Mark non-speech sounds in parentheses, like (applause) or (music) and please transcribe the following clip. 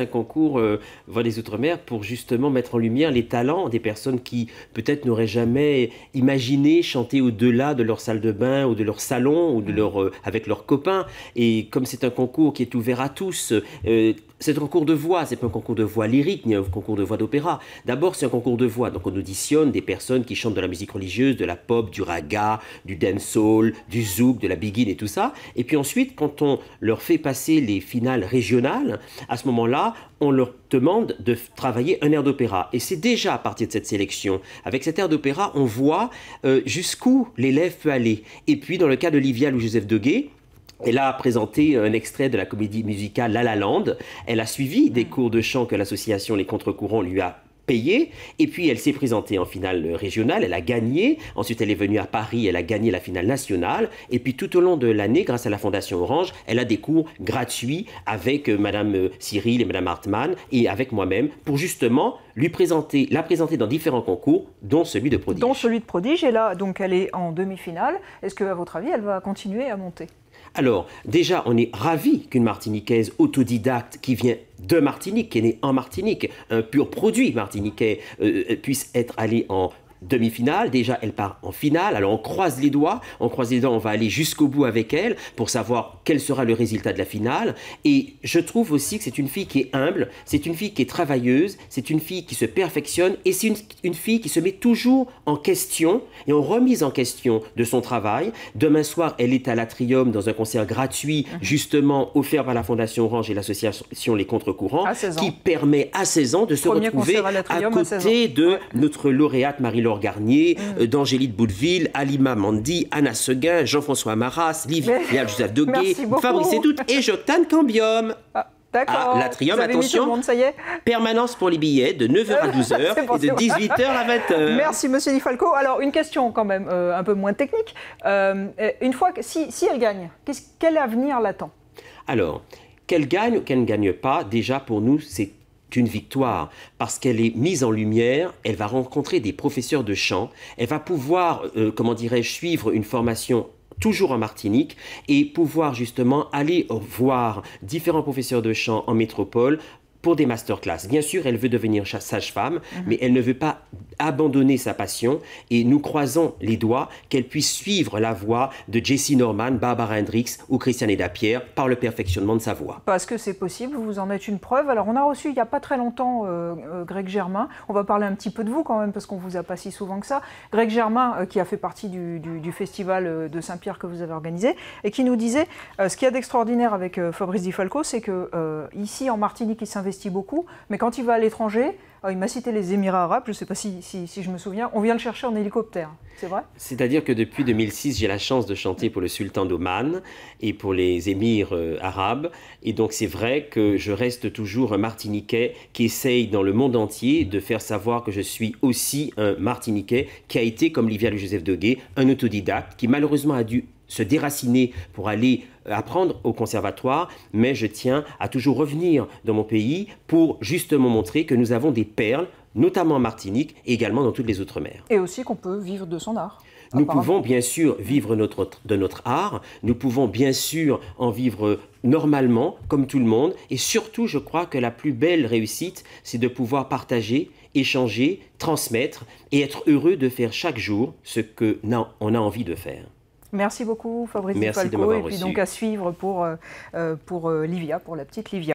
un concours euh, Voix des Outre-mer pour justement mettre en lumière les talents des personnes qui peut-être n'auraient jamais imaginé chanter au-delà de leur salle de bain ou de leur salon ou de mm. leur, euh, avec leurs copains. Et comme c'est un concours qui est ouvert à tous, euh, c'est un concours de voix, c'est pas un concours de voix lyrique ni un concours de voix d'opéra. D'abord, c'est un concours de voix, donc on auditionne des personnes qui chantent de la musique religieuse, de la pop, du raga, du dancehall, du zouk, de la biguine et tout ça. Et puis ensuite, quand on leur fait passer les finales régionales, à ce moment-là, on leur demande de travailler un air d'opéra. Et c'est déjà à partir de cette sélection. Avec cet air d'opéra, on voit euh, jusqu'où l'élève peut aller. Et puis, dans le cas de d'Olivia ou Joseph Deguet, elle a présenté un extrait de la comédie musicale La La Land. Elle a suivi mm. des cours de chant que l'association Les Contre-Courants lui a payés. Et puis elle s'est présentée en finale régionale, elle a gagné. Ensuite elle est venue à Paris, elle a gagné la finale nationale. Et puis tout au long de l'année, grâce à la Fondation Orange, elle a des cours gratuits avec euh, Madame euh, Cyril et Madame Hartmann et avec moi-même pour justement lui présenter, la présenter dans différents concours, dont celui de prodige. Dont celui de prodige. Et là, donc elle est en demi-finale. Est-ce que, à votre avis, elle va continuer à monter alors, déjà, on est ravi qu'une Martiniquaise autodidacte qui vient de Martinique, qui est née en Martinique, un pur produit martiniquais, euh, euh, puisse être allée en demi-finale. Déjà, elle part en finale. Alors, on croise les doigts. On croise les doigts, on va aller jusqu'au bout avec elle pour savoir quel sera le résultat de la finale. Et je trouve aussi que c'est une fille qui est humble, c'est une fille qui est travailleuse, c'est une fille qui se perfectionne et c'est une, une, fille qui se met toujours en question et en remise en question de son travail. Demain soir, elle est à l'Atrium dans un concert gratuit, mhm. justement offert par la Fondation Orange et l'association Les Contre-Courants, qui permet à 16 ans de se retrouver à, côté de notre lauréate Marie-Laure Garnier, mmh. d'Angélique Boudeville, Alima Mandi, Anna Seguin, Jean-François maras Livia Joseph Doguet, Fabrice Tout et Jotane Cambium. Ah. D'accord. Ah, l'atrium, attention. ça y est. Permanence pour les billets de 9h à 12h (laughs) et de 18h à 20h. Merci, monsieur Di Falco. Alors, une question quand même euh, un peu moins technique. Euh, une fois que, si, elle gagne, quel avenir l'attend Alors, qu'elle gagne ou qu'elle ne gagne pas, déjà pour nous, c'est une victoire parce qu'elle est mise en lumière, elle va rencontrer des professeurs de chant, elle va pouvoir, euh, comment dirais-je, suivre une formation toujours en Martinique et pouvoir justement aller voir différents professeurs de chant en métropole pour des masterclass. Bien sûr, elle veut devenir sage-femme, mhm. mais elle ne veut pas abandonner sa passion et nous croisons les doigts qu'elle puisse suivre la voie de Jesse Norman, Barbara Hendricks ou Christiane Edapierre par le perfectionnement de sa voix. Parce que c'est possible, vous en êtes une preuve. Alors on a reçu il n'y a pas très longtemps euh, euh, Greg Germain, on va parler un petit peu de vous quand même parce qu'on ne vous a pas si souvent que ça. Greg Germain euh, qui a fait partie du, festival de Saint-Pierre que vous avez organisé et qui nous disait ce qu'il y a d'extraordinaire avec Fabrice Di Falco, c'est que ici en Martinique il s'investit beaucoup, mais quand il va à l'étranger, ah, il m'a cité les Émirats arabes, je ne sais pas si, si, je me souviens. On vient le chercher en hélicoptère, c'est vrai C'est-à-dire que depuis 2006, j'ai la chance de chanter pour le sultan d'Oman et pour les émirs euh, arabes. Et donc, c'est vrai que je reste toujours un Martiniquais qui essaye dans le monde entier de faire savoir que je suis aussi un Martiniquais qui a été, comme Livia Louis-Joseph Deguet, un autodidacte qui malheureusement a dû se déraciner pour aller euh, apprendre au conservatoire, mais je tiens à toujours revenir dans mon pays pour justement montrer que nous avons des perles, notamment en Martinique et également dans toutes les autres mers. Et aussi qu'on peut vivre de son art. Nous pouvons bien sûr vivre notre, de notre art, nous pouvons bien sûr en vivre normalement, comme tout le monde, et surtout je crois que la plus belle réussite, c'est de pouvoir partager, échanger, transmettre et être heureux de faire chaque jour ce que on a envie de faire. Merci beaucoup Fabrice Falco, et puis donc à suivre pour, euh, euh, pour euh, Livia, pour la petite Livia.